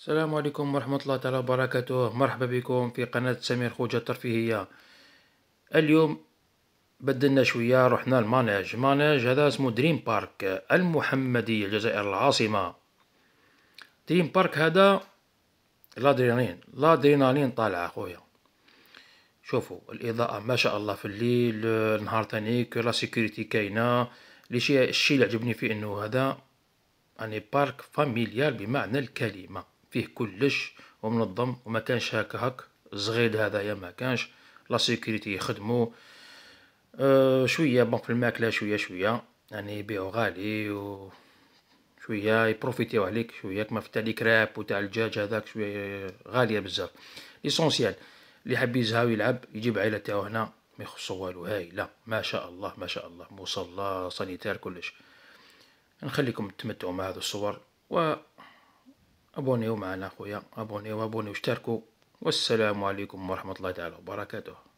السلام عليكم ورحمة الله تعالى وبركاته مرحبا بكم في قناة سمير خوجة الترفيهية اليوم بدلنا شوية رحنا المانج ماناج هذا اسمه دريم بارك المحمدية الجزائر العاصمة دريم بارك هذا الادرينالين الادرينالين طالع اخويا شوفوا الاضاءة ما شاء الله في الليل نهار تانيك لا سيكوريتي كاينة الشيء اللي عجبني فيه انه هذا اني يعني بارك فاميليال بمعنى الكلمه فيه كلش ومنظم وما كانش هكا هك زغيد هذايا ما كانش لا سيكوريتي يخدمو أه شويه بون في الماكله شويه شويه يعني يبيعو غالي و شويه يبروفيتيو عليك شويه كما في تاع الكراب وتاع الدجاج هذاك شويه غاليه بزاف ليسونسيال اللي حاب يزهاو يلعب يجيب عائله تاعو هنا ما يخصو والو هاي لا ما شاء الله ما شاء الله مصلى سانيتير كلش نخليكم تتمتعوا مع هذه الصور و ابونيو معنا خويا ابونيو ابونيو اشتركوا والسلام عليكم ورحمة الله تعالى وبركاته